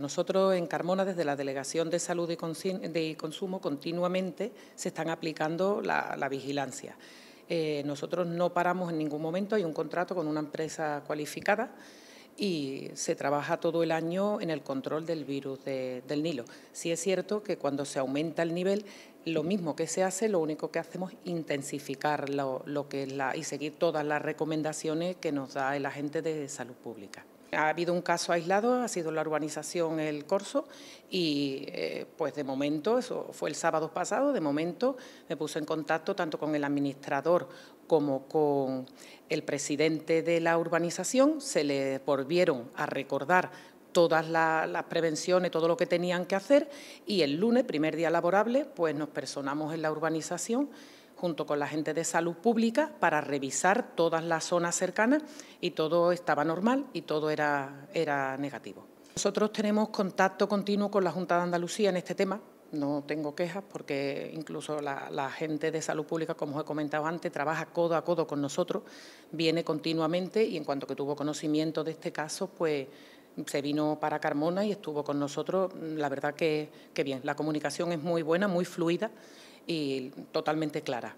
Nosotros en Carmona, desde la Delegación de Salud y Consumo, continuamente se están aplicando la, vigilancia. Eh, nosotros no paramos en ningún momento, hay un contrato con una empresa cualificada y se trabaja todo el año en el control del virus del Nilo. Sí es cierto que cuando se aumenta el nivel, lo mismo que se hace, lo único que hacemos es intensificar lo, y seguir todas las recomendaciones que nos da el agente de salud pública. Ha habido un caso aislado, ha sido la urbanización El Corso y eh, pues de momento, eso fue el sábado pasado, de momento me puse en contacto tanto con el administrador como con el presidente de la urbanización, se le volvieron a recordar todas las prevenciones, todo lo que tenían que hacer y el lunes, primer día laborable, pues nos personamos en la urbanización junto con la gente de salud pública para revisar todas las zonas cercanas y todo estaba normal y todo era, era negativo. Nosotros tenemos contacto continuo con la Junta de Andalucía en este tema, no tengo quejas porque incluso la, gente de salud pública, como os he comentado antes, trabaja codo a codo con nosotros, viene continuamente y en cuanto que tuvo conocimiento de este caso, pues se vino para Carmona y estuvo con nosotros. La verdad que, que bien, la comunicación es muy buena, muy fluida y totalmente clara.